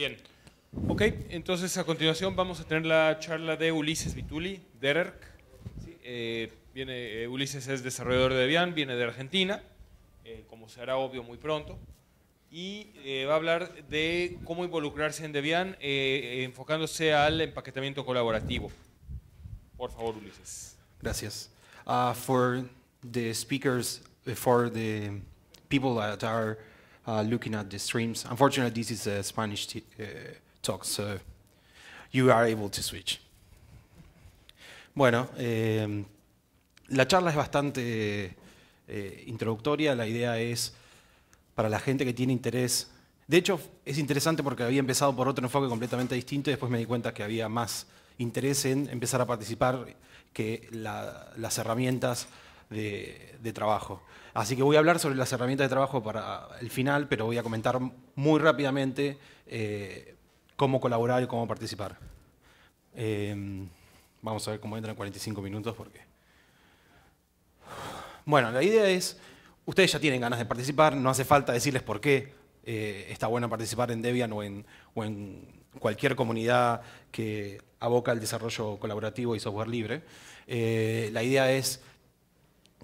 Bien. Ok, entonces a continuación vamos a tener la charla de Ulises Vituli, derek eh, viene, eh, Ulises es desarrollador de Debian, viene de Argentina, eh, como será obvio muy pronto, y va a hablar de cómo involucrarse en Debian enfocándose al empaquetamiento colaborativo. Por favor, Ulises. Gracias. Uh, for the speakers, for the people that are Uh, looking at the streams. Unfortunately, this is a Spanish uh, talk, so you are able to switch. Bueno, em, la charla es bastante eh, introductoria, la idea es para la gente que tiene interés. De hecho, es interesante porque había empezado por otro enfoque completamente distinto y después me di cuenta que había más interés en empezar a participar, que las herramientas de, trabajo. Así que voy a hablar sobre las herramientas de trabajo para el final, pero voy a comentar muy rápidamente eh, cómo colaborar y cómo participar. Em, vamos a ver cómo entran 45 minutos porque... Bueno, la idea es, ustedes ya tienen ganas de participar, no hace falta decirles por qué eh, está bueno participar en Debian o en, cualquier comunidad que aboca el desarrollo colaborativo y software libre. Eh, la idea es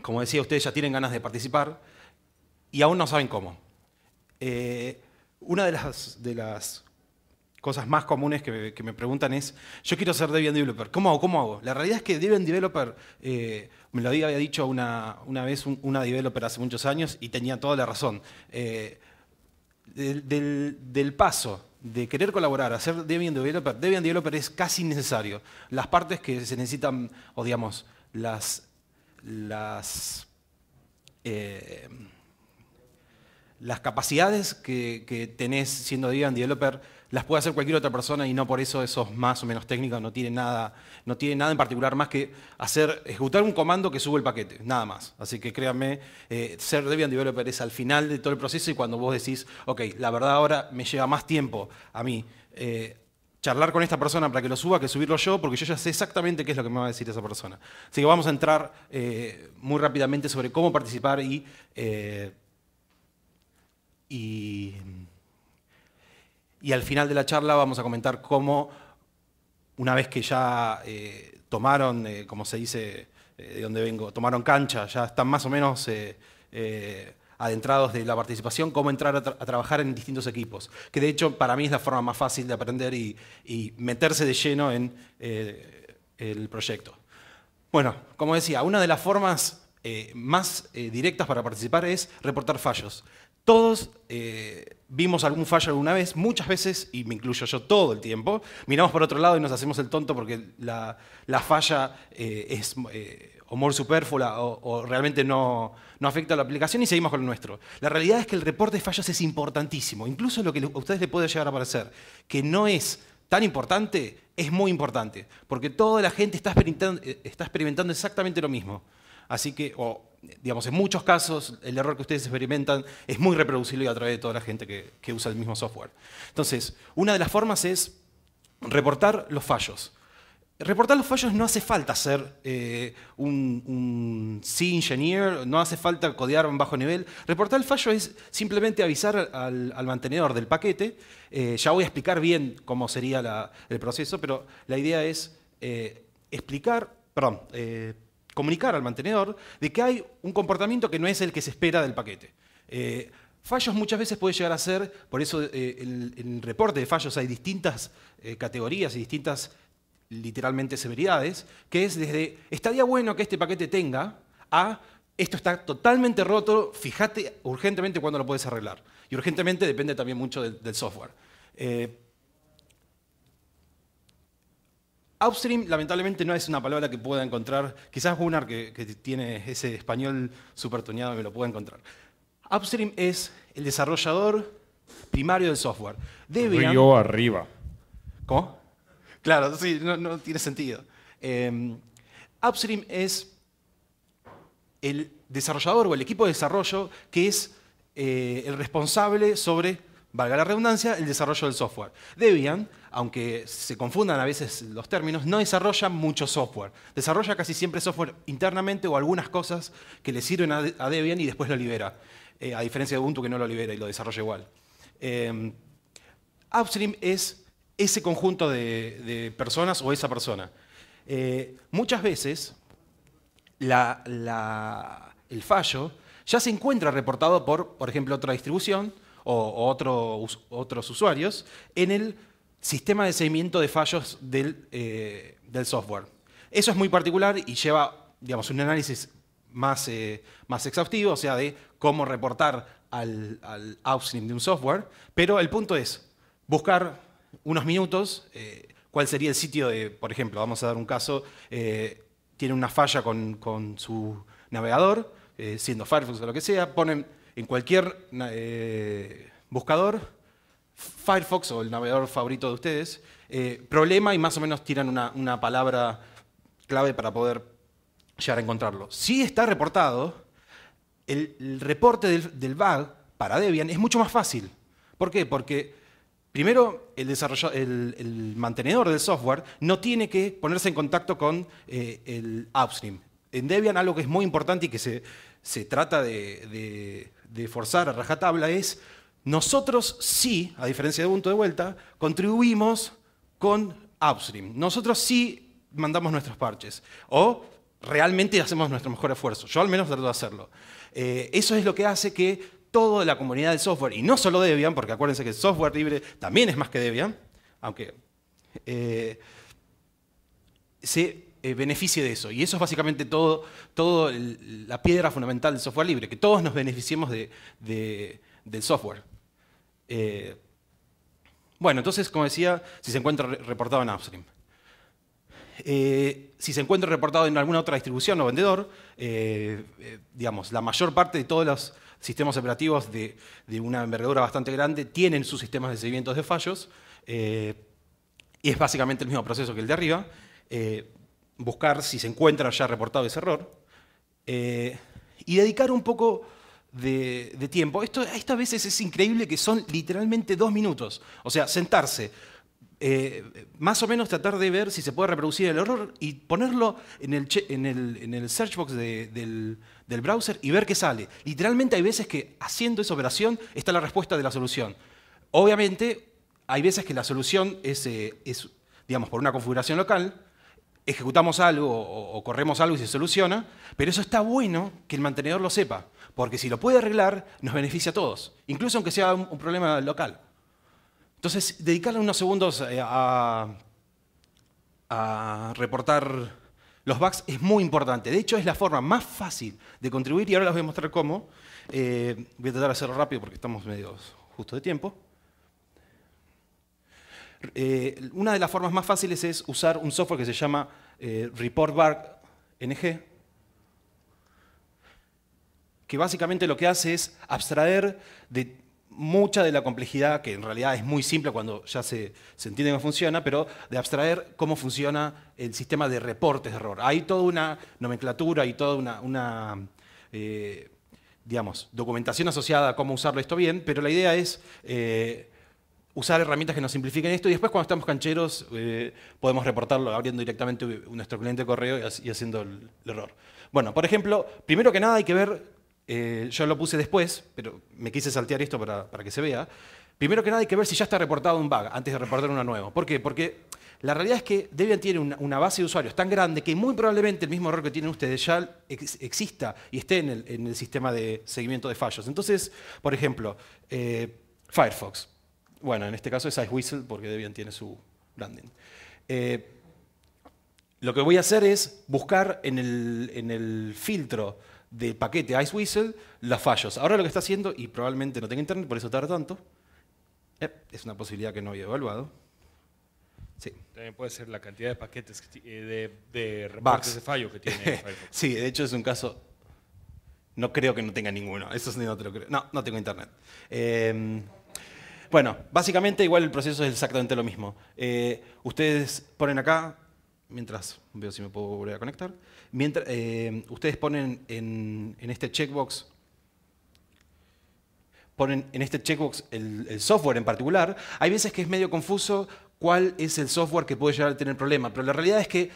como decía, ustedes ya tienen ganas de participar y aún no saben cómo. Eh, una de las, cosas más comunes que me, preguntan es, yo quiero ser Debian Developer, ¿cómo hago? ¿Cómo hago? La realidad es que Debian Developer, eh, me lo había dicho una, vez una developer hace muchos años y tenía toda la razón. Eh, del, del, paso de querer colaborar a ser Debian Developer, Debian Developer es casi necesario. Las partes que se necesitan, o digamos, las las, eh, las capacidades que, tenés siendo Debian Developer las puede hacer cualquier otra persona y no por eso esos más o menos técnicos no tienen nada, no nada en particular más que hacer, ejecutar un comando que sube el paquete, nada más. Así que créanme, eh, ser Debian Developer es al final de todo el proceso y cuando vos decís, ok, la verdad ahora me lleva más tiempo a mí eh, charlar con esta persona para que lo suba que subirlo yo, porque yo ya sé exactamente qué es lo que me va a decir esa persona. Así que vamos a entrar eh, muy rápidamente sobre cómo participar eh, y, y, al final de la charla vamos a comentar cómo, una vez que ya eh, tomaron, como se dice de dónde vengo, tomaron cancha, ya están más o menos adentrados de la participación, cómo entrar a, trabajar en distintos equipos, que de hecho para mí es la forma más fácil de aprender y, meterse de lleno en eh, el proyecto. Bueno, como decía, una de las formas eh, más eh, directas para participar es reportar fallos. Todos vimos algún fallo alguna vez, muchas veces, y me incluyo yo todo el tiempo, miramos por otro lado y nos hacemos el tonto porque la falla es o more superflua o, realmente no, afecta a la aplicación y seguimos con lo nuestro. La realidad es que el reporte de fallos es importantísimo. Incluso lo que a ustedes les puede llegar a parecer que no es tan importante, es muy importante. Porque toda la gente está experimentando, está experimentando exactamente lo mismo. Así que, o, digamos, en muchos casos el error que ustedes experimentan es muy reproducible a través de toda la gente que, que usa el mismo software. Entonces, una de las formas es reportar los fallos. Reportar los fallos no hace falta ser eh, un, C-engineer, no hace falta codear un bajo nivel. Reportar el fallo es simplemente avisar al, mantenedor del paquete. Eh, ya voy a explicar bien cómo sería el proceso, pero la idea es eh, explicar, perdón, comunicar al mantenedor de que hay un comportamiento que no es el que se espera del paquete. Fallos muchas veces puede llegar a ser, por eso en el reporte de fallos hay distintas categorías y distintas literalmente severidades, que es desde estaría bueno que este paquete tenga a esto está totalmente roto, fíjate urgentemente cuándo lo puedes arreglar. Y urgentemente depende también mucho del, software. Eh, upstream, lamentablemente, no es una palabra que pueda encontrar. Quizás Gunnar, que, tiene ese español tuñado, que lo pueda encontrar. Upstream es el desarrollador primario del software. Debian, arriba. ¿Cómo? Claro, sí, no, tiene sentido. Em, upstream es el desarrollador o el equipo de desarrollo que es eh, el responsable sobre, valga la redundancia, el desarrollo del software. Debian, aunque se confundan a veces los términos, no desarrolla mucho software. Desarrolla casi siempre software internamente o algunas cosas que le sirven a, Debian y después lo libera. Eh, a diferencia de Ubuntu que no lo libera y lo desarrolla igual. Em, upstream es ese conjunto de, personas o esa persona. Eh, muchas veces el fallo ya se encuentra reportado por, por ejemplo, otra distribución o, otros usuarios en el sistema de seguimiento de fallos eh, del, software. Eso es muy particular y lleva digamos, un análisis más, eh, más exhaustivo, o sea, de cómo reportar al, al de un software, pero el punto es buscar unos minutos eh, cuál sería el sitio de, por ejemplo, vamos a dar un caso, eh, tiene una falla con, su navegador, eh, siendo Firefox o lo que sea, ponen en cualquier buscador Firefox o el navegador favorito de ustedes, problema y más o menos tiran una, palabra clave para poder llegar a encontrarlo. Si está reportado, el, reporte del, bug para Debian es mucho más fácil. ¿Por qué? Porque Primero, el, el, mantenedor del software no tiene que ponerse en contacto con eh, el upstream. En Debian algo que es muy importante y que se, trata de, forzar a rajatabla es nosotros sí, a diferencia de punto de vuelta, contribuimos con upstream. Nosotros sí mandamos nuestros parches o realmente hacemos nuestro mejor esfuerzo. Yo al menos trato de hacerlo. Eh, eso es lo que hace que toda la comunidad de software, y no solo Debian, porque acuérdense que el software libre también es más que Debian, aunque eh, se eh, beneficie de eso. Y eso es básicamente toda todo la piedra fundamental del software libre, que todos nos beneficiemos del software. Eh, bueno, entonces, como decía, si se encuentra reportado en upstream. si se encuentra reportado en alguna otra distribución o vendedor, digamos, la mayor parte de todos los, sistemas operativos de, una envergadura bastante grande tienen sus sistemas de seguimiento de fallos, eh, y es básicamente el mismo proceso que el de arriba, eh, buscar si se encuentra ya reportado ese error, eh, y dedicar un poco de, tiempo. Esto, estas veces es increíble que son literalmente dos minutos, o sea, sentarse eh, más o menos tratar de ver si se puede reproducir el error y ponerlo en el, search box del, browser y ver qué sale. Literalmente hay veces que haciendo esa operación está la respuesta de la solución. Obviamente hay veces que la solución es, eh, digamos, por una configuración local, ejecutamos algo o, corremos algo y se soluciona, pero eso está bueno que el mantenedor lo sepa, porque si lo puede arreglar nos beneficia a todos, incluso aunque sea un problema local. Entonces, dedicarle unos segundos eh, a, reportar los bugs es muy importante. De hecho, es la forma más fácil de contribuir y ahora les voy a mostrar cómo. Eh, voy a tratar de hacerlo rápido porque estamos medio justo de tiempo. Eh, una de las formas más fáciles es usar un software que se llama ReportBugNG. NG, que básicamente lo que hace es abstraer de mucha de la complejidad, que en realidad es muy simple cuando ya se, entiende cómo funciona, pero de abstraer cómo funciona el sistema de reportes de error. Hay toda una nomenclatura y toda una, eh, digamos, documentación asociada a cómo usarlo esto bien, pero la idea es eh, usar herramientas que nos simplifiquen esto y después cuando estamos cancheros eh, podemos reportarlo abriendo directamente nuestro cliente de correo y, haciendo el error. Bueno, por ejemplo, primero que nada hay que ver eh, yo lo puse después, pero me quise saltear esto para, que se vea. Primero que nada hay que ver si ya está reportado un bug antes de reportar uno nuevo. ¿Por qué? Porque la realidad es que Debian tiene una, base de usuarios tan grande que muy probablemente el mismo error que tienen ustedes ya exista y esté en el, sistema de seguimiento de fallos. Entonces, por ejemplo, eh, Firefox. Bueno, en este caso es Whistle porque Debian tiene su branding. Eh, lo que voy a hacer es buscar en el, en el filtro del paquete Ice Whistle los fallos. Ahora lo que está haciendo, y probablemente no tenga internet, por eso tarda tanto, eh, es una posibilidad que no había evaluado. Sí. También puede ser la cantidad de paquetes eh, de, de de fallo que tiene sí, de hecho es un caso. No creo que no tenga ninguno. Eso no te No, no tengo internet. Em, bueno, básicamente igual el proceso es exactamente lo mismo. Eh, ustedes ponen acá mientras veo si me puedo volver a conectar, mientras, eh, ustedes ponen en, este checkbox ponen en este checkbox el, software en particular, hay veces que es medio confuso cuál es el software que puede llegar a tener problema, pero la realidad es que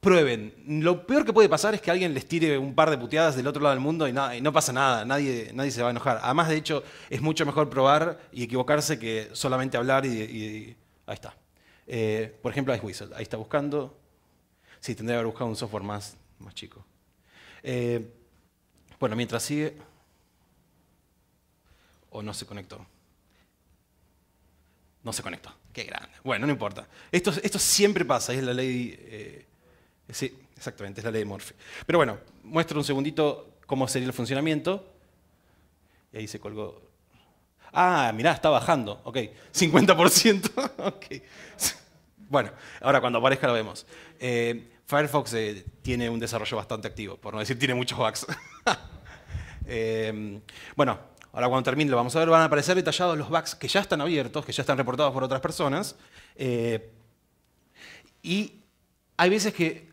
prueben. Lo peor que puede pasar es que alguien les tire un par de puteadas del otro lado del mundo y, no, pasa nada, nadie, nadie se va a enojar. Además, de hecho, es mucho mejor probar y equivocarse que solamente hablar y ahí está. Eh, por ejemplo, iWhistle, ahí está buscando. Sí, tendría que haber buscado un software más, más chico. Eh, bueno, mientras sigue... O no se conectó. No se conectó. Qué grande. Bueno, no importa. Esto, esto siempre pasa, es la ley... Eh, sí, exactamente, es la ley de Morphe. Pero bueno, muestro un segundito cómo sería el funcionamiento. Y ahí se colgó Ah, mirá, está bajando. Ok, 50%. Bueno, ahora cuando aparezca lo vemos. Eh, Firefox eh, tiene un desarrollo bastante activo, por no decir tiene muchos bugs. Em, bueno, ahora cuando termine lo vamos a ver, van a aparecer detallados los bugs que ya están abiertos, que ya están reportados por otras personas. Eh, y hay veces que,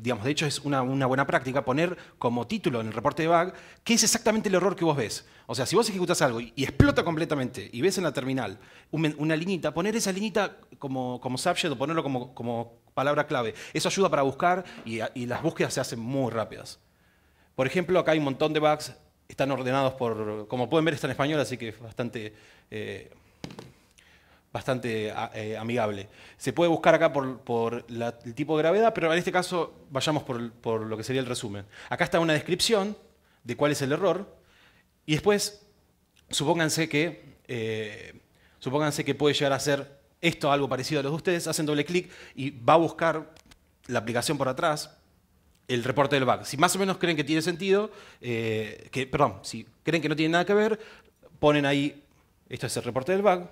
digamos, de hecho es una, buena práctica poner como título en el reporte de bug qué es exactamente el error que vos ves. O sea, si vos ejecutas algo y, explota completamente y ves en la terminal una línea poner esa línea como, como subject o ponerlo como, palabra clave. Eso ayuda para buscar y, las búsquedas se hacen muy rápidas. Por ejemplo, acá hay un montón de bugs, están ordenados por, como pueden ver están en español, así que es bastante... Eh, bastante eh, amigable. Se puede buscar acá por, el tipo de gravedad, pero en este caso vayamos por, lo que sería el resumen. Acá está una descripción de cuál es el error y después supónganse que, eh, que puede llegar a ser esto algo parecido a los de ustedes, hacen doble clic y va a buscar la aplicación por atrás el reporte del bug. Si más o menos creen que tiene sentido, eh, que, perdón, si creen que no tiene nada que ver, ponen ahí, esto es el reporte del bug,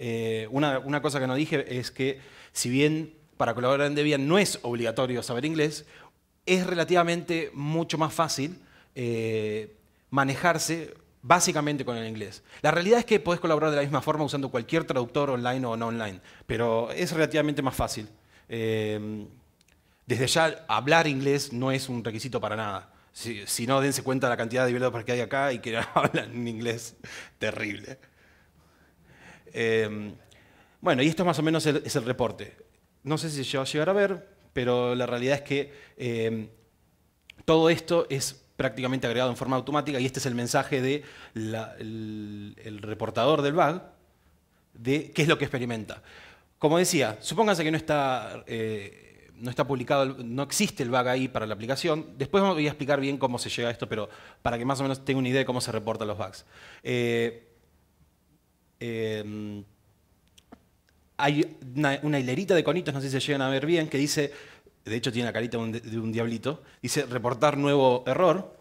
eh, una, cosa que no dije es que si bien para colaborar en Debian no es obligatorio saber inglés, es relativamente mucho más fácil eh, manejarse básicamente con el inglés. La realidad es que podés colaborar de la misma forma usando cualquier traductor online o no online, pero es relativamente más fácil. Eh, desde ya, hablar inglés no es un requisito para nada. Si, no, dense cuenta de la cantidad de developers que hay acá y que hablan inglés terrible. Em, bueno, y esto más o menos es el reporte. No sé si se va a llegar a ver, pero la realidad es que em, todo esto es prácticamente agregado en forma automática y este es el mensaje del el reportador del bug de qué es lo que experimenta. Como decía, supónganse que no está, eh, no está publicado, no existe el bug ahí para la aplicación. Después voy a explicar bien cómo se llega a esto, pero para que más o menos tenga una idea de cómo se reportan los bugs. Eh, Em, hay una, hilerita de conitos, no sé si se llegan a ver bien, que dice, de hecho tiene la carita de un diablito, dice reportar nuevo error.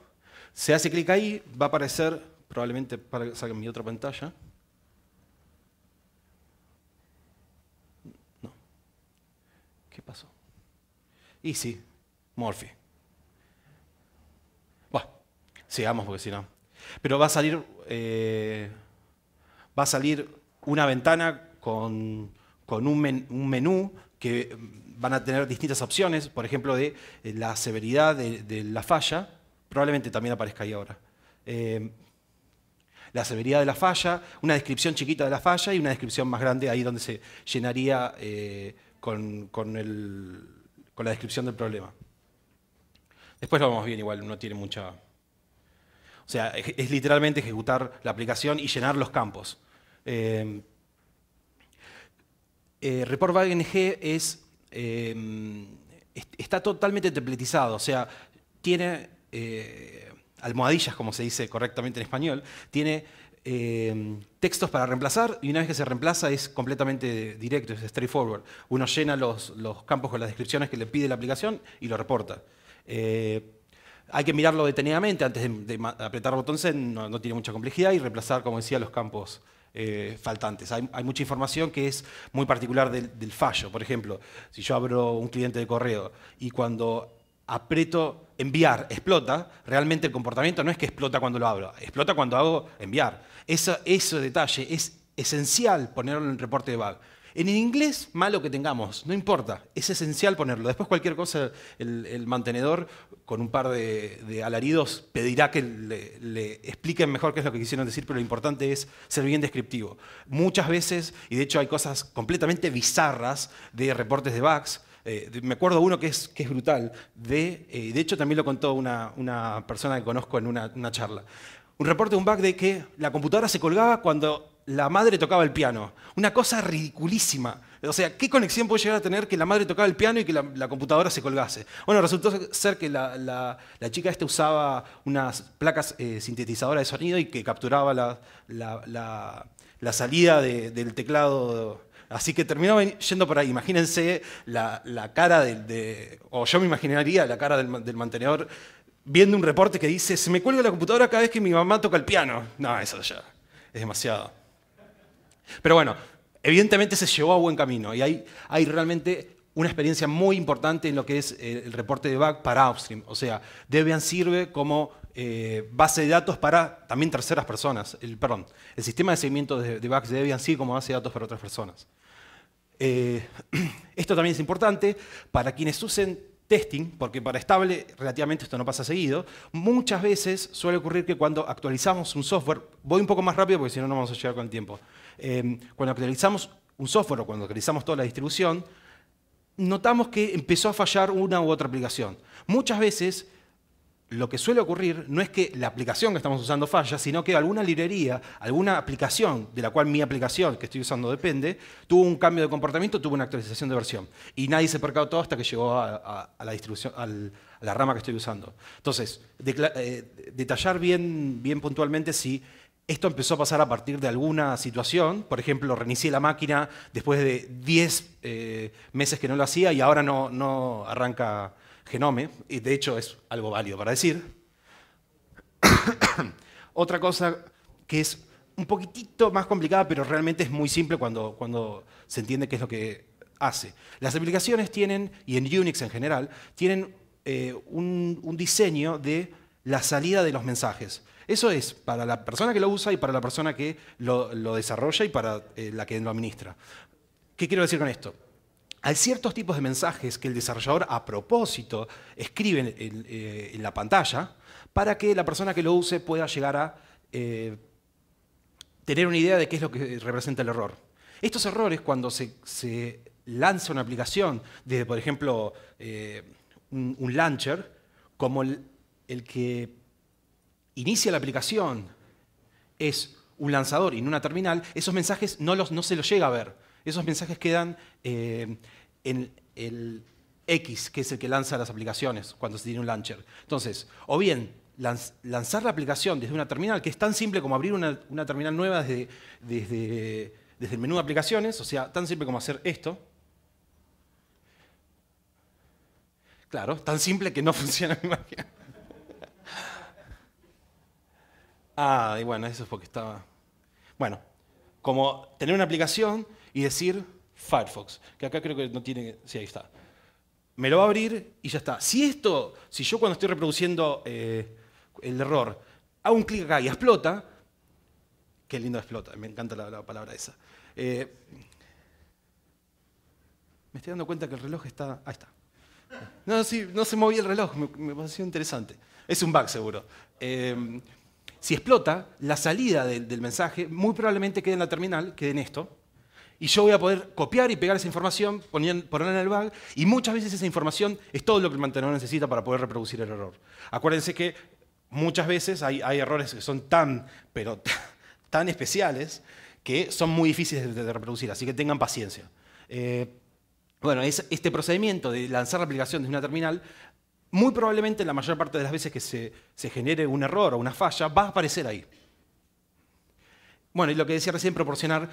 Se hace clic ahí, va a aparecer, probablemente para que mi otra pantalla. No. ¿Qué pasó? Y sí, Morphy. Bueno, sigamos porque si no. Pero va a salir... Eh, va a salir una ventana con, un, menú que van a tener distintas opciones, por ejemplo, de eh, la severidad de, la falla, probablemente también aparezca ahí ahora. Em, la severidad de la falla, una descripción chiquita de la falla y una descripción más grande ahí donde se llenaría eh, con, la descripción del problema. Después lo vamos bien igual, no tiene mucha... O sea, es literalmente ejecutar la aplicación y llenar los campos. Em, eh, Report es, em, está totalmente templetizado, o sea, tiene eh, almohadillas, como se dice correctamente en español, tiene em, textos para reemplazar y una vez que se reemplaza es completamente directo, es straightforward. Uno llena los, campos con las descripciones que le pide la aplicación y lo reporta. Eh, hay que mirarlo detenidamente antes de, apretar botones, no, tiene mucha complejidad y reemplazar, como decía, los campos eh, faltantes. Hay, mucha información que es muy particular del, fallo. Por ejemplo, si yo abro un cliente de correo y cuando aprieto enviar, explota, realmente el comportamiento no es que explota cuando lo abro, explota cuando hago enviar. Eso, ese detalle es esencial ponerlo en el reporte de bug. En inglés, malo que tengamos, no importa, es esencial ponerlo. Después cualquier cosa, el, mantenedor con un par de, alaridos pedirá que le, expliquen mejor qué es lo que quisieron decir, pero lo importante es ser bien descriptivo. Muchas veces, y de hecho hay cosas completamente bizarras de reportes de bugs, eh, me acuerdo uno que es, que es brutal, de, eh, de hecho también lo contó una, una persona que conozco en una, una charla. Un reporte de un bug de que la computadora se colgaba cuando la madre tocaba el piano. Una cosa ridiculísima. O sea, ¿qué conexión puede llegar a tener que la madre tocaba el piano y que la, computadora se colgase? Bueno, resultó ser que la, chica esta usaba unas placas eh, sintetizadoras de sonido y que capturaba la, salida del teclado. Así que terminaba yendo por ahí. Imagínense la, cara del... De, o yo me imaginaría la cara del, del mantenedor viendo un reporte que dice, se me cuelga la computadora cada vez que mi mamá toca el piano. No, eso ya es demasiado. Pero bueno, evidentemente se llevó a buen camino y hay, realmente una experiencia muy importante en lo que es eh, el reporte de bug para upstream. O sea, Debian sirve como eh, base de datos para también terceras personas. El, perdón, el sistema de seguimiento de, de bugs de Debian sirve como base de datos para otras personas. Eh, esto también es importante para quienes usen testing, porque para estable relativamente esto no pasa seguido, muchas veces suele ocurrir que cuando actualizamos un software, voy un poco más rápido porque si no, no vamos a llegar con el tiempo, em, cuando actualizamos un software o cuando actualizamos toda la distribución, notamos que empezó a fallar una u otra aplicación. Muchas veces lo que suele ocurrir no es que la aplicación que estamos usando falla, sino que alguna librería, alguna aplicación de la cual mi aplicación que estoy usando depende, tuvo un cambio de comportamiento, tuvo una actualización de versión. Y nadie se percató hasta que llegó a, la distribución, a la rama que estoy usando. Entonces, eh, detallar bien, bien puntualmente si esto empezó a pasar a partir de alguna situación. Por ejemplo, reinicié la máquina después de 10 eh, meses que no lo hacía y ahora no arranca genome, y de hecho es algo válido para decir. Otra cosa que es un poquitito más complicada, pero realmente es muy simple cuando, cuando se entiende qué es lo que hace. Las aplicaciones tienen, y en Unix en general, tienen eh, un, diseño de la salida de los mensajes. Eso es para la persona que lo usa y para la persona que lo, desarrolla y para eh, la que lo administra. ¿Qué quiero decir con esto? Hay ciertos tipos de mensajes que el desarrollador a propósito escribe eh, en, la pantalla para que la persona que lo use pueda llegar a eh, tener una idea de qué es lo que representa el error. Estos errores, cuando se, lanza una aplicación desde, por ejemplo, eh, un, launcher, como el, que inicia la aplicación es un lanzador y no una terminal, esos mensajes no se los llega a ver esos mensajes quedan eh, en el X, que es el que lanza las aplicaciones cuando se tiene un launcher. Entonces, o bien lanzar la aplicación desde una terminal, que es tan simple como abrir una, terminal nueva desde, desde el menú de aplicaciones, o sea, tan simple como hacer esto, Claro, tan simple que no funciona mi máquina. ah, y bueno, eso es porque estaba... Bueno, como tener una aplicación y decir Firefox, que acá creo que no tiene, sí, ahí está. Me lo va a abrir y ya está. Si esto, si yo cuando estoy reproduciendo eh, el error, hago un clic acá y explota, qué lindo explota, me encanta la, palabra esa. Eh, me estoy dando cuenta que el reloj está, ahí está. No, sí, no se movía el reloj, me, pareció interesante. Es un bug seguro. Em, si explota, la salida del, mensaje muy probablemente quede en la terminal, quede en esto, y yo voy a poder copiar y pegar esa información, ponerla en el bug, y muchas veces esa información es todo lo que el mantenedor necesita para poder reproducir el error. Acuérdense que muchas veces hay, errores que son tan, pero tan especiales que son muy difíciles de, reproducir, así que tengan paciencia. Eh, bueno, este procedimiento de lanzar la aplicación desde una terminal, muy probablemente la mayor parte de las veces que se, se genere un error o una falla, va a aparecer ahí. Bueno, y lo que decía recién, proporcionar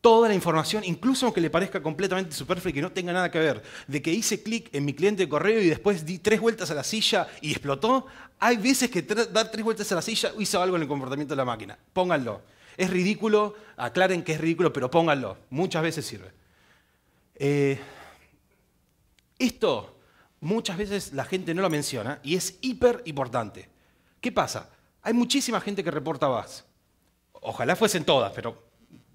toda la información, incluso aunque le parezca completamente superflua y que no tenga nada que ver, de que hice clic en mi cliente de correo y después di tres vueltas a la silla y explotó, hay veces que dar tres vueltas a la silla hizo algo en el comportamiento de la máquina. Pónganlo. Es ridículo, aclaren que es ridículo, pero pónganlo. Muchas veces sirve. Eh, esto muchas veces la gente no lo menciona y es hiper importante. ¿Qué pasa? Hay muchísima gente que reporta BAS. Ojalá fuesen todas, pero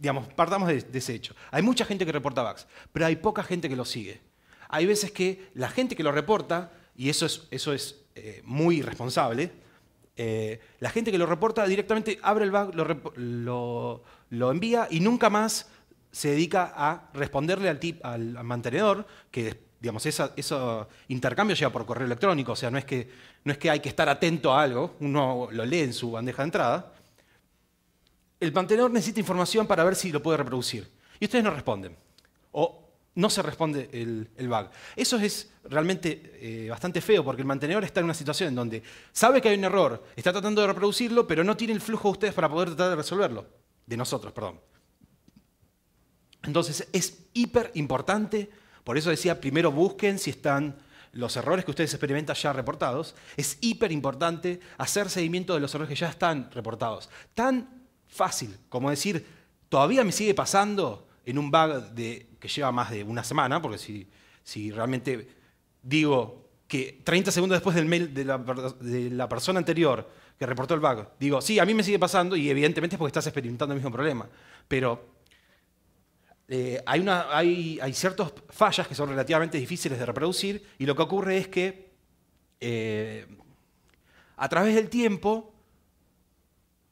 digamos, partamos de, ese hecho. Hay mucha gente que reporta bugs, pero hay poca gente que lo sigue. Hay veces que la gente que lo reporta, y eso es, eso es eh, muy irresponsable, eh, la gente que lo reporta directamente abre el bug, lo, envía y nunca más se dedica a responderle al, tip, al, mantenedor, que digamos, ese intercambio llega por correo electrónico, o sea, no es, que, no es que hay que estar atento a algo, uno lo lee en su bandeja de entrada, el mantenedor necesita información para ver si lo puede reproducir. Y ustedes no responden. O no se responde el, bug. Eso es realmente eh, bastante feo porque el mantenedor está en una situación en donde sabe que hay un error, está tratando de reproducirlo, pero no tiene el flujo de ustedes para poder tratar de resolverlo. De nosotros, perdón. Entonces es hiper importante, por eso decía, primero busquen si están los errores que ustedes experimentan ya reportados. Es hiper importante hacer seguimiento de los errores que ya están reportados. Tan fácil, como decir, todavía me sigue pasando en un bug que lleva más de una semana, porque si, si realmente digo que 30 segundos después del mail de la, persona anterior que reportó el bug, digo, sí, a mí me sigue pasando y evidentemente es porque estás experimentando el mismo problema, pero eh, hay, una, hay, ciertas fallas que son relativamente difíciles de reproducir y lo que ocurre es que eh, a través del tiempo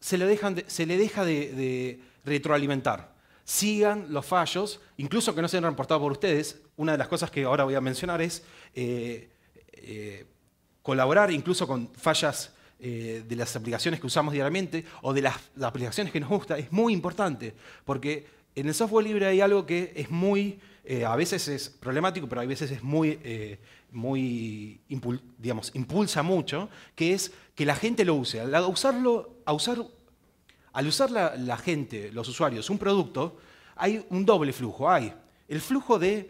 se le, dejan se le deja de, retroalimentar. Sigan los fallos, incluso que no sean reportados por ustedes. Una de las cosas que ahora voy a mencionar es eh, eh, colaborar incluso con fallas eh, de las aplicaciones que usamos diariamente o de las, aplicaciones que nos gusta. Es muy importante, porque en el software libre hay algo que es muy, a veces es problemático, pero a veces es muy, muy digamos, impulsa mucho, que es que la gente lo use. Al usarlo al usar la, gente, los usuarios, un producto, hay un doble flujo. Hay el flujo de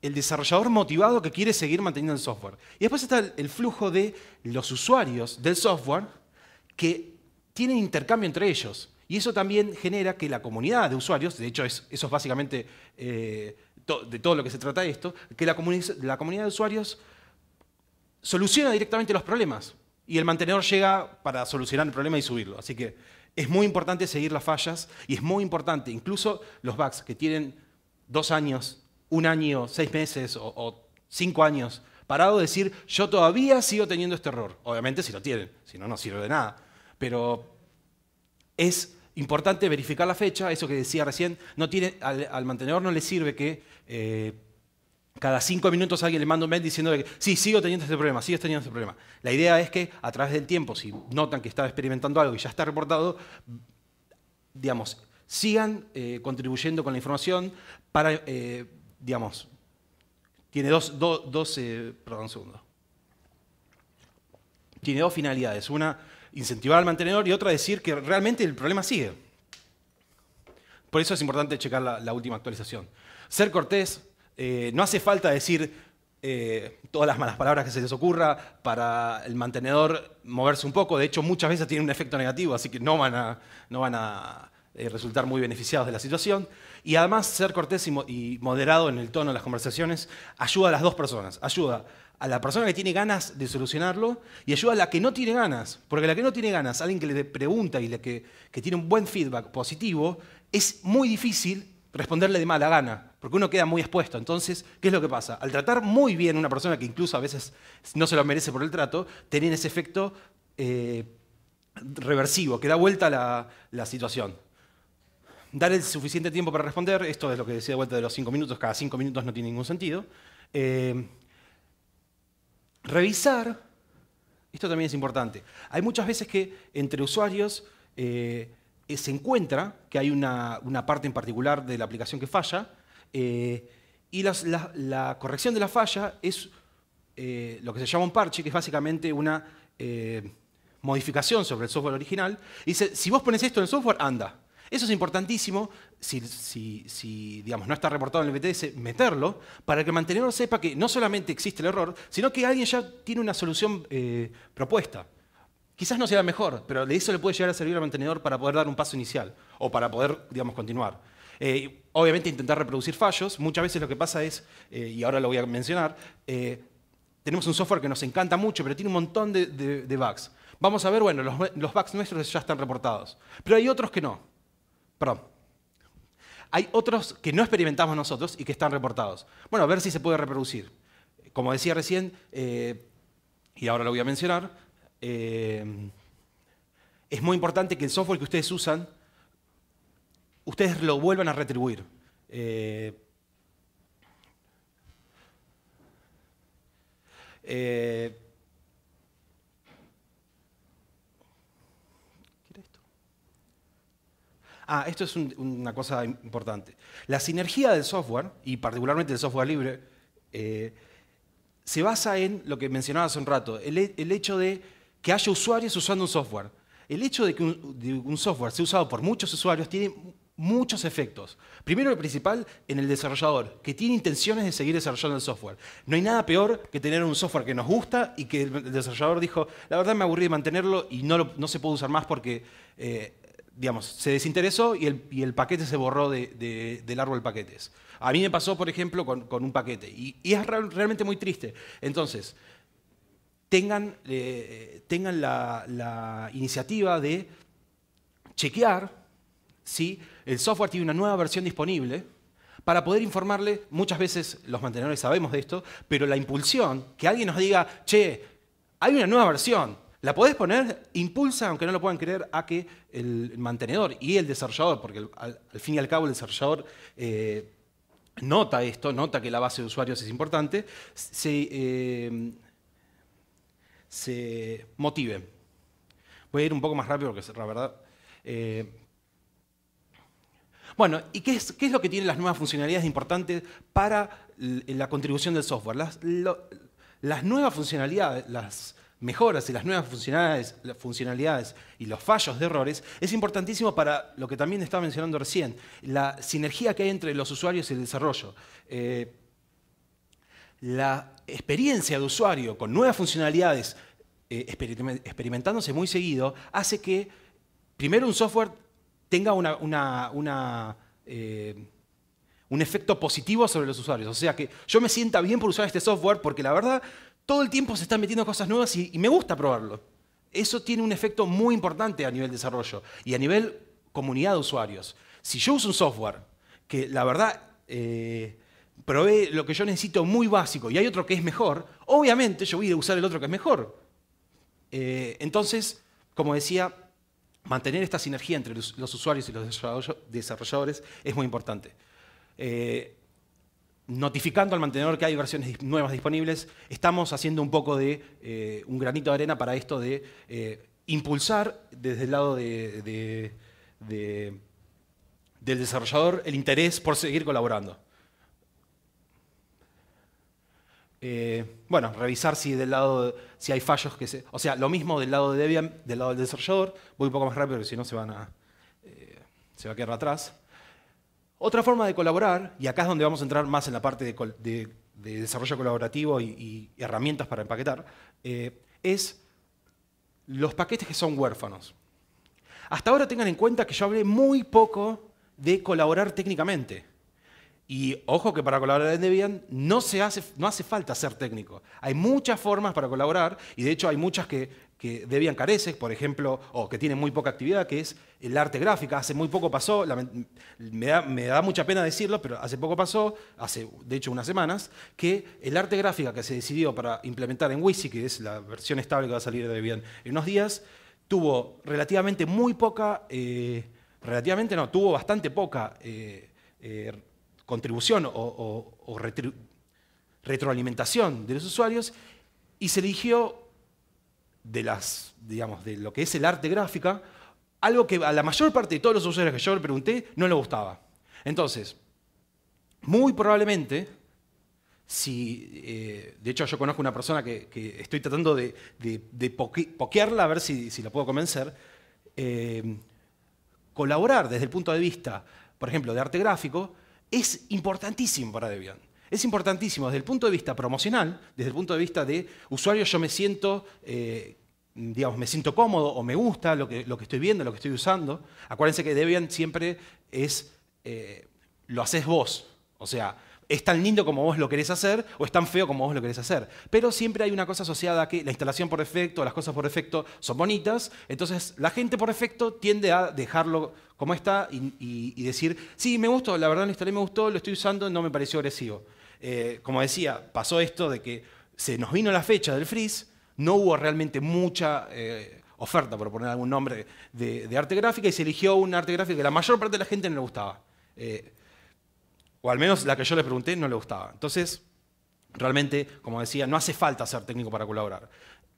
el desarrollador motivado que quiere seguir manteniendo el software. Y después está el, flujo de los usuarios del software que tienen intercambio entre ellos. Y eso también genera que la comunidad de usuarios, de hecho eso es básicamente eh, de todo lo que se trata esto, que la, la comunidad de usuarios soluciona directamente los problemas y el mantenedor llega para solucionar el problema y subirlo. Así que es muy importante seguir las fallas y es muy importante, incluso los bugs que tienen dos años, un año, seis meses o, cinco años parado, decir yo todavía sigo teniendo este error. Obviamente si lo tienen, si no, no sirve de nada. Pero es importante verificar la fecha, eso que decía recién, no tiene, al, mantenedor no le sirve que... Eh, cada cinco minutos alguien le manda un mail que sí, sigo teniendo este problema, sigo teniendo este problema. La idea es que a través del tiempo, si notan que estaba experimentando algo y ya está reportado, digamos, sigan eh, contribuyendo con la información para, eh, digamos, tiene dos, dos eh, perdón, segundo. Tiene dos finalidades. Una, incentivar al mantenedor y otra, decir que realmente el problema sigue. Por eso es importante checar la, la última actualización. Ser cortés, eh, no hace falta decir eh, todas las malas palabras que se les ocurra para el mantenedor moverse un poco. De hecho, muchas veces tiene un efecto negativo, así que no van a, no van a eh, resultar muy beneficiados de la situación. Y además, ser cortés y, moderado en el tono de las conversaciones ayuda a las dos personas. Ayuda a la persona que tiene ganas de solucionarlo y ayuda a la que no tiene ganas. Porque la que no tiene ganas, alguien que le pregunta y la que, que tiene un buen feedback positivo, es muy difícil responderle de mala gana, porque uno queda muy expuesto. Entonces, ¿qué es lo que pasa? Al tratar muy bien a una persona que incluso a veces no se lo merece por el trato, tienen ese efecto eh, reversivo, que da vuelta la, la situación dar el suficiente tiempo para responder, esto es lo que decía de vuelta de los cinco minutos, cada cinco minutos no tiene ningún sentido. Eh, revisar, esto también es importante. Hay muchas veces que entre usuarios eh, eh, se encuentra que hay una, parte en particular de la aplicación que falla eh, y la, corrección de la falla es eh, lo que se llama un parche, que es básicamente una modificación sobre el software original. Y dice, si vos pones esto en el software, anda. Eso es importantísimo, si, si, digamos, no está reportado en el BTS, meterlo, para que el mantenedor sepa que no solamente existe el error, sino que alguien ya tiene una solución propuesta. Quizás no sea mejor, pero de eso le puede llegar a servir al mantenedor para poder dar un paso inicial o para poder, digamos, continuar. Eh, obviamente intentar reproducir fallos. Muchas veces lo que pasa es, eh, y ahora lo voy a mencionar, eh, tenemos un software que nos encanta mucho, pero tiene un montón de, bugs. Vamos a ver, bueno, los, los, bugs nuestros ya están reportados, pero hay otros que no. Perdón. Hay otros que no experimentamos nosotros y que están reportados. Bueno, a ver si se puede reproducir. Como decía recién, y ahora lo voy a mencionar, eh, es muy importante que el software que ustedes usan, ustedes lo vuelvan a retribuir. Eh, eh, Ah, esto es una cosa importante. La sinergia del software, y particularmente del software libre, eh, se basa en lo que mencionaba hace un rato, el hecho de que haya usuarios usando un software. El hecho de que un, software sea usado por muchos usuarios tiene muchos efectos. Primero el principal en el desarrollador, que tiene intenciones de seguir desarrollando el software. No hay nada peor que tener un software que nos gusta y que el desarrollador dijo, la verdad me aburrí de mantenerlo y no, no se puede usar más porque, eh, digamos, se desinteresó y el, paquete se borró del árbol de paquetes. A mí me pasó, por ejemplo, con, un paquete y es realmente muy triste. Entonces, tengan, eh, tengan la, iniciativa de chequear si el software tiene una nueva versión disponible para poder informarle, muchas veces los mantenedores sabemos de esto, pero la impulsión, que alguien nos diga, che, hay una nueva versión, la podés poner, impulsa, aunque no lo puedan creer, a que el mantenedor y el desarrollador, porque al, fin y al cabo el desarrollador... Eh, nota esto, nota que la base de usuarios es importante, se, eh, se motive. Voy a ir un poco más rápido porque la verdad... Eh, bueno, ¿y qué es, lo que tienen las nuevas funcionalidades importantes para la contribución del software? Las, nuevas funcionalidades, las mejoras y las nuevas funcionalidades, las funcionalidades, y los fallos de errores es importantísimo para lo que también estaba mencionando recién, la sinergia que hay entre los usuarios y el desarrollo. Eh, la experiencia de usuario con nuevas funcionalidades eh, experimentándose muy seguido hace que primero un software tenga una, eh, un efecto positivo sobre los usuarios. O sea, que yo me sienta bien por usar este software porque la verdad todo el tiempo se están metiendo cosas nuevas y, me gusta probarlo. Eso tiene un efecto muy importante a nivel desarrollo y a nivel comunidad de usuarios. Si yo uso un software que la verdad eh, provee lo que yo necesito muy básico y hay otro que es mejor, obviamente yo voy a usar el otro que es mejor. Eh, entonces, como decía, mantener esta sinergia entre los, usuarios y los desarrolladores es muy importante. Eh, notificando al mantenedor que hay versiones nuevas disponibles, estamos haciendo un poco de eh, un granito de arena para esto de impulsar desde el lado del desarrollador el interés por seguir colaborando. Eh, bueno, revisar si del lado, si hay fallos que se... O sea, lo mismo del lado de Debian, del lado del desarrollador. Voy un poco más rápido porque si no se van a... Eh, se va a quedar atrás. Otra forma de colaborar, y acá es donde vamos a entrar más en la parte de, desarrollo colaborativo y, herramientas para empaquetar, eh, es los paquetes que son huérfanos. Hasta ahora tengan en cuenta que yo hablé muy poco de colaborar técnicamente. Y ojo que para colaborar en Debian no, se hace, no hace falta ser técnico. Hay muchas formas para colaborar y de hecho hay muchas que, que Debian carece, por ejemplo, o que tiene muy poca actividad, que es el arte gráfica. Hace muy poco pasó, me, da, mucha pena decirlo, pero hace poco pasó, hace de hecho unas semanas, que el arte gráfica que se decidió para implementar en Wisi, que es la versión estable que va a salir de Debian en unos días, tuvo relativamente muy poca, eh, relativamente no, tuvo bastante poca... Eh, eh, contribución o, retroalimentación de los usuarios y se eligió de, las, digamos, de lo que es el arte gráfica algo que a la mayor parte de todos los usuarios que yo le pregunté no le gustaba. Entonces, muy probablemente, si, eh, de hecho yo conozco una persona que, estoy tratando de, de, pokearla a ver si, la puedo convencer, eh, colaborar desde el punto de vista, por ejemplo, de arte gráfico, es importantísimo para Debian. Es importantísimo desde el punto de vista promocional, desde el punto de vista de usuario, yo me siento, eh, digamos, me siento cómodo o me gusta lo que, lo que estoy viendo, lo que estoy usando. Acuérdense que Debian siempre es, eh, lo haces vos. O sea, es tan lindo como vos lo querés hacer o es tan feo como vos lo querés hacer. Pero siempre hay una cosa asociada a que la instalación por defecto, las cosas por defecto son bonitas, entonces la gente por defecto tiende a dejarlo como está y, decir, sí, me gustó, la verdad lo instalé, me gustó, lo estoy usando, no me pareció agresivo. Eh, como decía, pasó esto de que se nos vino la fecha del frizz, no hubo realmente mucha... Eh, oferta, por poner algún nombre, de, arte gráfica y se eligió un arte gráfico que la mayor parte de la gente no le gustaba. Eh, o al menos la que yo le pregunté no le gustaba. Entonces, realmente, como decía, no hace falta ser técnico para colaborar.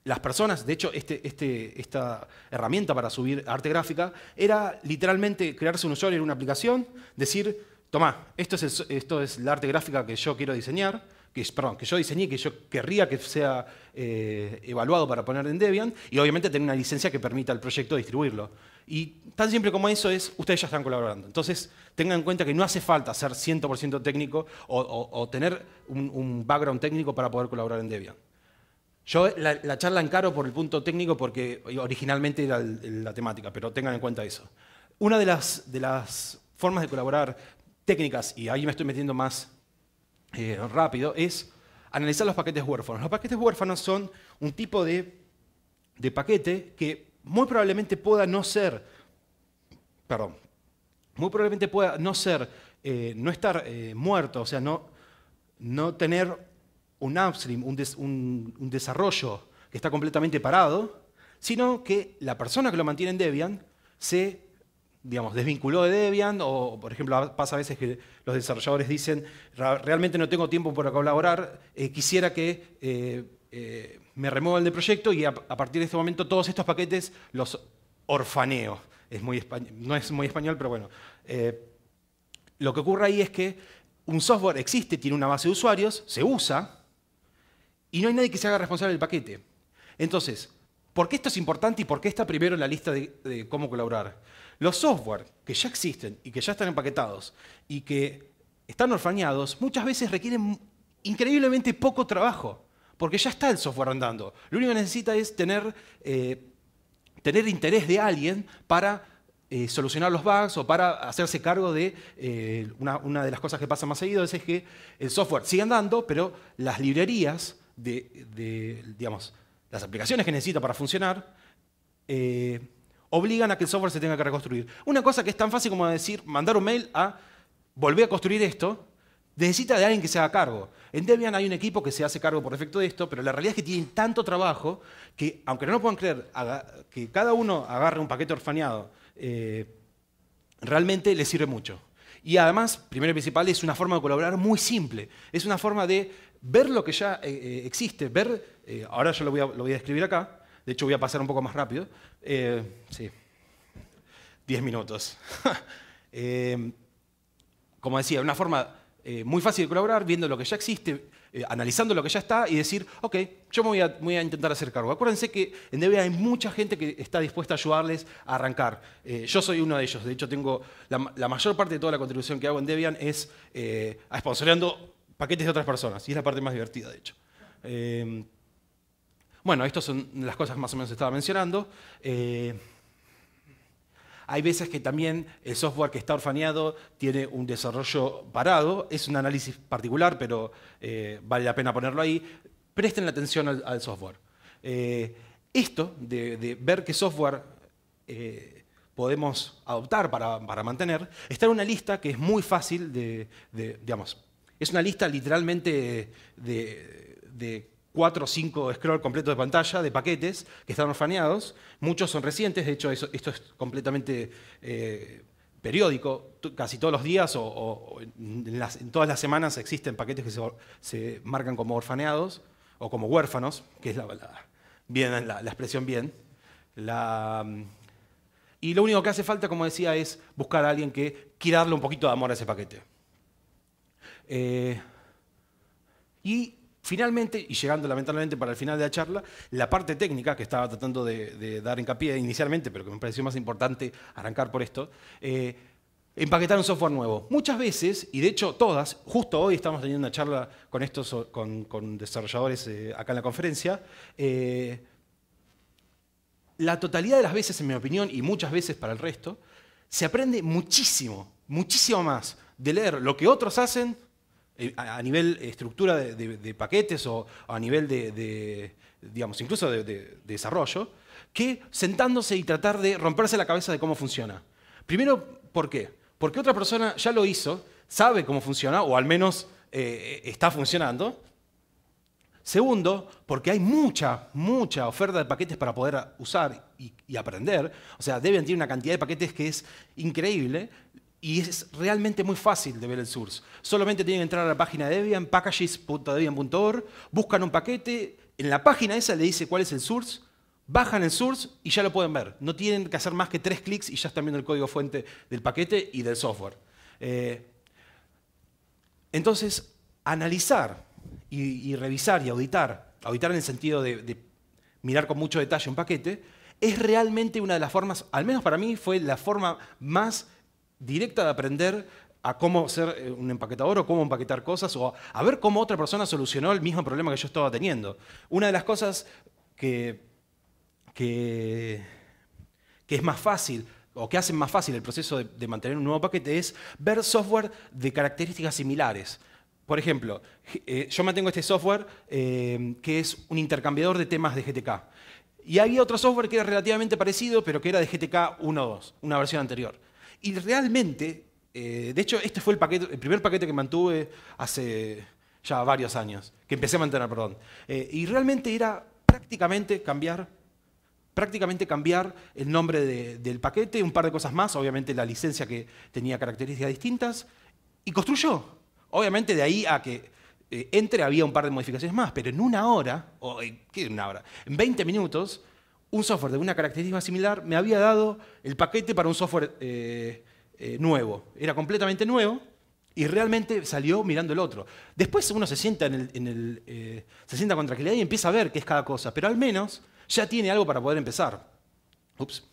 Las personas, de hecho, este, este, esta herramienta para subir arte gráfica era literalmente crearse un usuario en una aplicación, decir, tomá, esto es, esto es la arte gráfica que yo quiero diseñar, que, yo diseñé, que yo querría que sea eh, evaluado para poner en Debian, y obviamente tener una licencia que permita al proyecto distribuirlo. Y tan simple como eso es, ustedes ya están colaborando. Entonces, tengan en cuenta que no hace falta ser 100% técnico o, tener un, background técnico para poder colaborar en Debian. Yo la, charla encaro por el punto técnico porque originalmente era la temática, pero tengan en cuenta eso. Una de las, de las formas de colaborar técnicas, y ahí me estoy metiendo más eh, rápido es analizar los paquetes huérfanos. Los paquetes huérfanos son un tipo de, paquete que muy probablemente pueda no ser, perdón, muy probablemente pueda no ser, eh, no estar eh, muerto, o sea, no, no tener un upstream, un, un, desarrollo que está completamente parado, sino que la persona que lo mantiene en Debian se digamos, desvinculó de Debian, o por ejemplo pasa a veces que los desarrolladores dicen, realmente no tengo tiempo para colaborar, eh, quisiera que eh, eh, me remuevan del proyecto y a, partir de este momento todos estos paquetes los orfaneo. Es muy no es muy español, pero bueno. lo que ocurre ahí es que un software existe, tiene una base de usuarios, se usa, y no hay nadie que se haga responsable del paquete. Entonces, ¿por qué esto es importante y por qué está primero en la lista de cómo colaborar? Los software que ya existen y que ya están empaquetados y que están orfaneados, muchas veces requieren increíblemente poco trabajo, porque ya está el software andando. Lo único que necesita es tener, eh, interés de alguien para eh, solucionar los bugs o para hacerse cargo de eh, una, de las cosas que pasa más seguido es, que el software sigue andando, pero las librerías de, las aplicaciones que necesita para funcionar obligan a que el software se tenga que reconstruir. Una cosa que es tan fácil como decir, mandar un mail a volver a construir esto, necesita de alguien que se haga cargo. En Debian hay un equipo que se hace cargo por defecto de esto, pero la realidad es que tienen tanto trabajo que, aunque no lo puedan creer, que cada uno agarre un paquete orfaneado, eh, realmente les sirve mucho. Y además, primero y principal, es una forma de colaborar muy simple. Es una forma de ver lo que ya eh, eh, existe, ver, ahora yo lo voy, a, lo voy a describir acá, de hecho, voy a pasar un poco más rápido. Eh, sí, 10 minutos. Eh, como decía, una forma eh, muy fácil de colaborar, viendo lo que ya existe, analizando lo que ya está y decir, ok, yo me voy a, intentar hacer cargo. Acuérdense que en Debian hay mucha gente que está dispuesta a ayudarles a arrancar. yo soy uno de ellos. De hecho, tengo la, mayor parte de toda la contribución que hago en Debian es eh, paquetes de otras personas. Y es la parte más divertida, de hecho. Bueno, estas son las cosas más o menos estaba mencionando. Eh, hay veces que también el software que está orfaneado tiene un desarrollo parado. Es un análisis particular, pero eh, vale la pena ponerlo ahí. Presten la atención al, software. Eh, esto de, ver qué software podemos adoptar para, mantener está en una lista que es muy fácil de, digamos, es una lista literalmente de, de cuatro o cinco scroll completos de pantalla de paquetes que están orfaneados. Muchos son recientes, de hecho esto es completamente eh, periódico. Casi todos los días o, en, todas las semanas existen paquetes que se, marcan como orfaneados o como huérfanos, que es la, bien, la, expresión bien. y lo único que hace falta, como decía, es buscar a alguien que quiera darle un poquito de amor a ese paquete. Eh, y Finalmente, y llegando lamentablemente para el final de la charla, la parte técnica que estaba tratando de, dar hincapié inicialmente, pero que me pareció más importante arrancar por esto, eh, empaquetar un software nuevo. Muchas veces, y de hecho todas, justo hoy estamos teniendo una charla con, estos, con, desarrolladores eh, acá en la conferencia, eh, la totalidad de las veces, en mi opinión, y muchas veces para el resto, se aprende muchísimo, muchísimo más de leer lo que otros hacen eh, a nivel estructura de, paquetes o a nivel de, digamos, incluso de, desarrollo, que sentándose y tratar de romperse la cabeza de cómo funciona. Primero, ¿por qué? Porque otra persona ya lo hizo, sabe cómo funciona, o al menos eh, está funcionando. Segundo, porque hay mucha, mucha oferta de paquetes para poder usar y, aprender. O sea, deben tener una cantidad de paquetes que es increíble y es realmente muy fácil de ver el source. Solamente tienen que entrar a la página de Debian, packages.debian.org, buscan un paquete, en la página esa le dice cuál es el source, bajan el source y ya lo pueden ver. No tienen que hacer más que tres clics y ya están viendo el código fuente del paquete y del software. Eh, entonces, analizar y, revisar y auditar, auditar en el sentido de, de mirar con mucho detalle un paquete, es realmente una de las formas, al menos para mí, fue la forma más directa de aprender a cómo ser eh, un empaquetador o cómo empaquetar cosas o a ver cómo otra persona solucionó el mismo problema que yo estaba teniendo. Una de las cosas que, es más fácil o que hace más fácil el proceso de, mantener un nuevo paquete es ver software de características similares. Por ejemplo, eh, yo mantengo este software eh, que es un intercambiador de temas de GTK. Y había otro software que era relativamente parecido, pero que era de GTK 1.2, una versión anterior. Y realmente, eh, de hecho, este fue el, primer paquete que mantuve hace ya varios años, que empecé a mantener, perdón. Eh, y realmente era prácticamente cambiar prácticamente cambiar el nombre del paquete, un par de cosas más, obviamente la licencia que tenía características distintas, y construyó. Obviamente de ahí a que eh, entre había un par de modificaciones más, pero en una hora, o en, una hora? En 20 minutos, un software de una característica similar me había dado el paquete para un software eh, eh, nuevo. Era completamente nuevo y realmente salió mirando el otro. Después uno se sienta, en el, eh, se sienta con tranquilidad y empieza a ver qué es cada cosa, pero al menos ya tiene algo para poder empezar. Ups.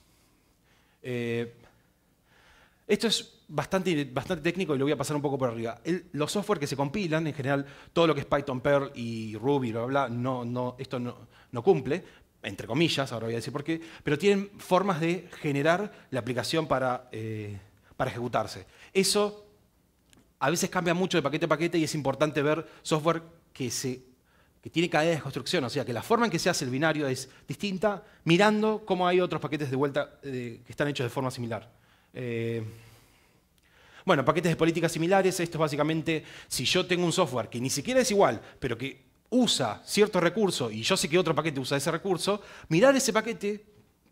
esto es bastante, bastante técnico y lo voy a pasar un poco por arriba. los software que se compilan, en general, todo lo que es Python, Perl y Ruby, bla, bla, bla no, no, esto no, no cumple, entre comillas, ahora voy a decir por qué, pero tienen formas de generar la aplicación para, eh, para ejecutarse. Eso a veces cambia mucho de paquete a paquete y es importante ver software que, se, tiene cadena de construcción, o sea, que la forma en que se hace el binario es distinta, mirando cómo hay otros paquetes de vuelta eh, que están hechos de forma similar. Eh, bueno, paquetes de políticas similares, esto es básicamente, si yo tengo un software que ni siquiera es igual, pero que usa cierto recurso y yo sé que otro paquete usa ese recurso, mirar ese paquete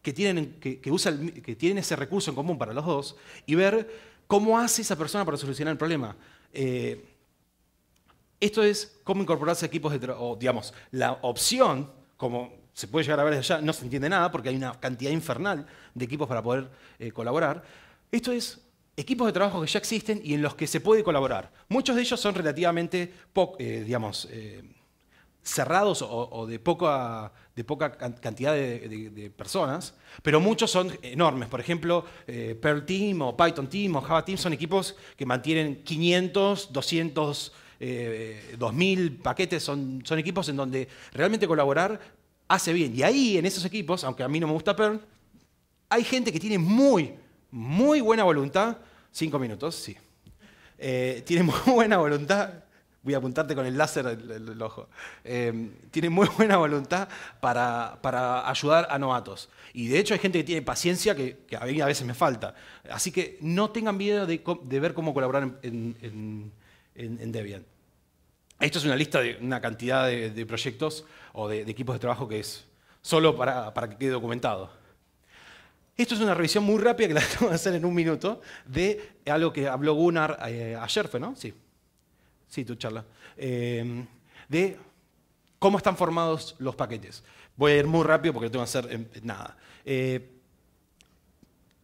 que tienen, que, usa que ese recurso en común para los dos y ver cómo hace esa persona para solucionar el problema. Eh, esto es cómo incorporarse a equipos de trabajo, digamos, la opción, como se puede llegar a ver desde allá, no se entiende nada porque hay una cantidad infernal de equipos para poder eh, colaborar. Esto es equipos de trabajo que ya existen y en los que se puede colaborar. Muchos de ellos son relativamente, poco eh, digamos, cerrados o, de, poca, de poca cantidad de, personas, pero muchos son enormes. Por ejemplo, eh, Perl Team o Python Team o Java Team son equipos que mantienen 500, 200, 2000 paquetes, son, son equipos en donde realmente colaborar hace bien. Y ahí, en esos equipos, aunque a mí no me gusta Perl, hay gente que tiene muy, muy buena voluntad, cinco minutos, sí, eh, tiene muy buena voluntad voy a apuntarte con el láser el, ojo. Eh, tiene muy buena voluntad para, ayudar a novatos. Y de hecho hay gente que tiene paciencia que, a mí a veces me falta. Así que no tengan miedo de, ver cómo colaborar en, Debian. Esto es una lista de una cantidad de, proyectos o de, equipos de trabajo que es solo para, que quede documentado. Esto es una revisión muy rápida que la tengo que hacer en un minuto de algo que habló Gunnar eh, ayer, no? Sí, sí, tu charla, eh, de cómo están formados los paquetes. Voy a ir muy rápido porque no tengo que hacer nada. Eh,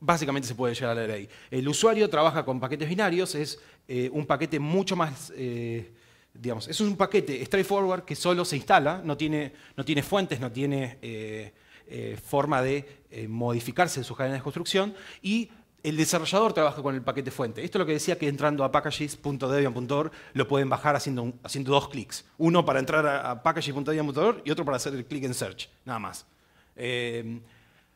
básicamente se puede llegar a leer ahí. El usuario trabaja con paquetes binarios, es eh, un paquete mucho más digamos, es un paquete straightforward que solo se instala, no tiene, no tiene fuentes, no tiene forma de modificarse en sus cadenas de construcción y el desarrollador trabaja con el paquete fuente. Esto es lo que decía que entrando a packages.debian.org lo pueden bajar haciendo, dos clics. Uno para entrar a, packages.debian.org y otro para hacer el clic en search, nada más. Em,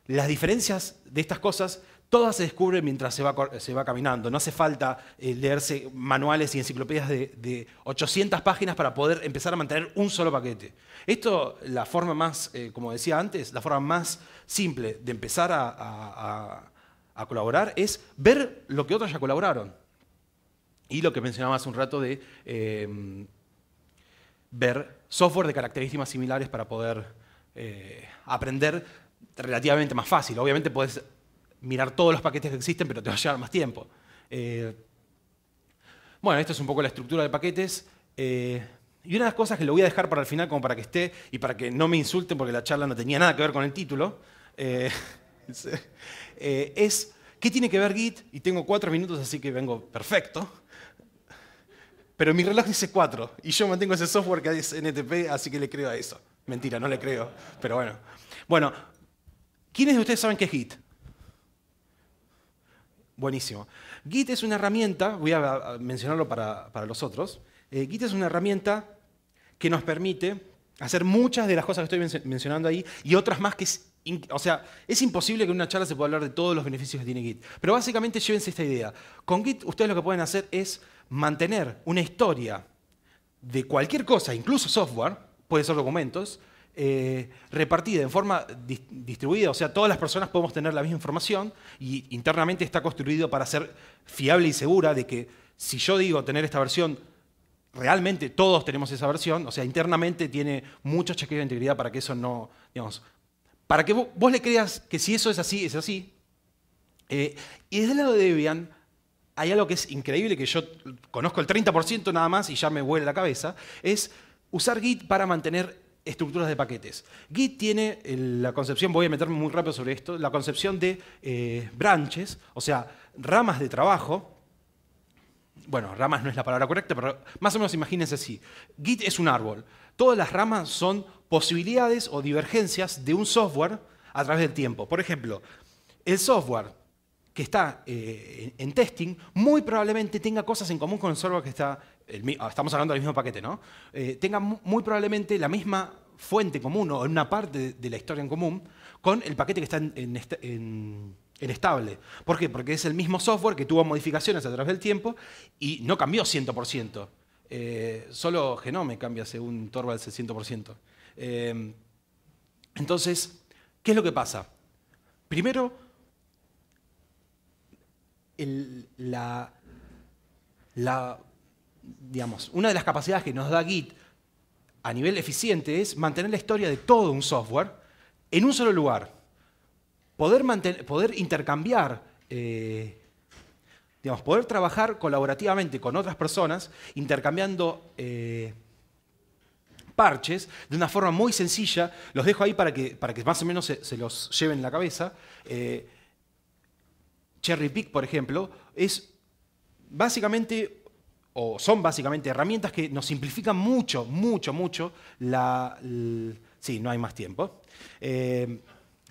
las diferencias de estas cosas todas se descubren mientras se va, se va caminando. No hace falta eh, leerse manuales y enciclopedias de, 800 páginas para poder empezar a mantener un solo paquete. Esto, la forma más, eh, como decía antes, la forma más simple de empezar a a colaborar es ver lo que otros ya colaboraron. Y lo que mencionaba hace un rato de em, ver software de características similares para poder eh, aprender relativamente más fácil. Obviamente puedes mirar todos los paquetes que existen, pero te va a llevar más tiempo. Eh, bueno, esto es un poco la estructura de paquetes. Eh, y una de las cosas que lo voy a dejar para el final, como para que esté y para que no me insulten porque la charla no tenía nada que ver con el título, eh, es, ¿qué tiene que ver Git? Y tengo cuatro minutos, así que vengo perfecto. Pero mi reloj dice cuatro, y yo mantengo ese software que es NTP, así que le creo a eso. Mentira, no le creo, pero bueno. Bueno, ¿quiénes de ustedes saben qué es Git? Buenísimo. Git es una herramienta, voy a mencionarlo para, los otros, eh, Git es una herramienta que nos permite hacer muchas de las cosas que estoy mencionando ahí y otras más que o sea, es imposible que en una charla se pueda hablar de todos los beneficios que tiene Git. Pero básicamente llévense esta idea. Con Git ustedes lo que pueden hacer es mantener una historia de cualquier cosa, incluso software, puede ser documentos, eh, repartida en forma distribuida, o sea, todas las personas podemos tener la misma información y internamente está construido para ser fiable y segura de que si yo digo tener esta versión, realmente todos tenemos esa versión, o sea, internamente tiene mucho chequeo de integridad para que eso no, digamos, para que vos, le creas que si eso es así, es así. Eh, y desde el lado de Debian hay algo que es increíble, que yo conozco el 30% nada más y ya me huele la cabeza, es usar Git para mantener estructuras de paquetes. Git tiene la concepción, voy a meterme muy rápido sobre esto, la concepción de eh, branches, o sea, ramas de trabajo. Bueno, ramas no es la palabra correcta, pero más o menos imagínense así. Git es un árbol. Todas las ramas son posibilidades o divergencias de un software a través del tiempo. Por ejemplo, el software que está eh, en testing muy probablemente tenga cosas en común con el software que está, ah, estamos hablando del mismo paquete, ¿no? Eh, tenga muy probablemente la misma fuente común o una parte de la historia en común con el paquete que está este, en, en, estable. ¿Por qué? Porque es el mismo software que tuvo modificaciones a través del tiempo y no cambió 100%. Eh, solo Genome cambia según Torvalds el 100%. entonces, ¿qué es lo que pasa? Primero, la, digamos, una de las capacidades que nos da Git a nivel eficiente es mantener la historia de todo un software en un solo lugar. Poder, poder intercambiar eh, poder trabajar colaborativamente con otras personas, intercambiando eh, parches de una forma muy sencilla. Los dejo ahí para que, para que más o menos se, los lleven en la cabeza. Eh, Cherry Pick, por ejemplo, es básicamente, o son básicamente herramientas que nos simplifican mucho, mucho, mucho la... sí, no hay más tiempo. Eh,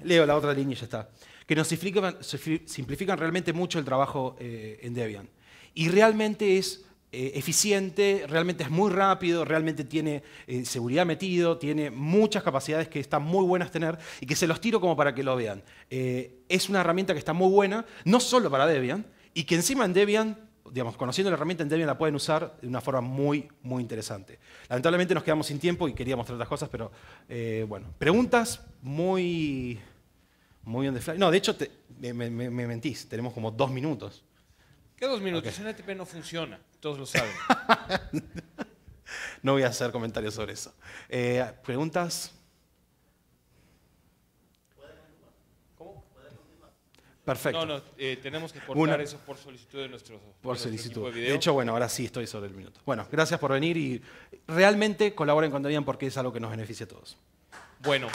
leo la otra línea y ya está que nos simplifican, realmente mucho el trabajo eh, en Debian. Y realmente es eh, eficiente, realmente es muy rápido, realmente tiene eh, seguridad metido, tiene muchas capacidades que están muy buenas tener y que se los tiro como para que lo vean. es una herramienta que está muy buena, no solo para Debian, y que encima en Debian digamos, conociendo la herramienta en Debian la pueden usar de una forma muy, muy interesante. Lamentablemente nos quedamos sin tiempo y quería mostrar otras cosas, pero bueno, preguntas muy... Muy bien, No, de hecho, me, mentís. Tenemos como dos minutos. ¿Qué dos minutos? Okay. ATP no funciona. Todos lo saben. no voy a hacer comentarios sobre eso. Eh, ¿Preguntas? ¿Cómo? Perfecto. No, no, eh, tenemos que cortar eso por solicitud de nuestros. Por solicitud. de, hecho, bueno, ahora sí estoy sobre el minuto. Bueno, gracias por venir y realmente colaboren cuando vayan porque es algo que nos beneficia a todos. Bueno.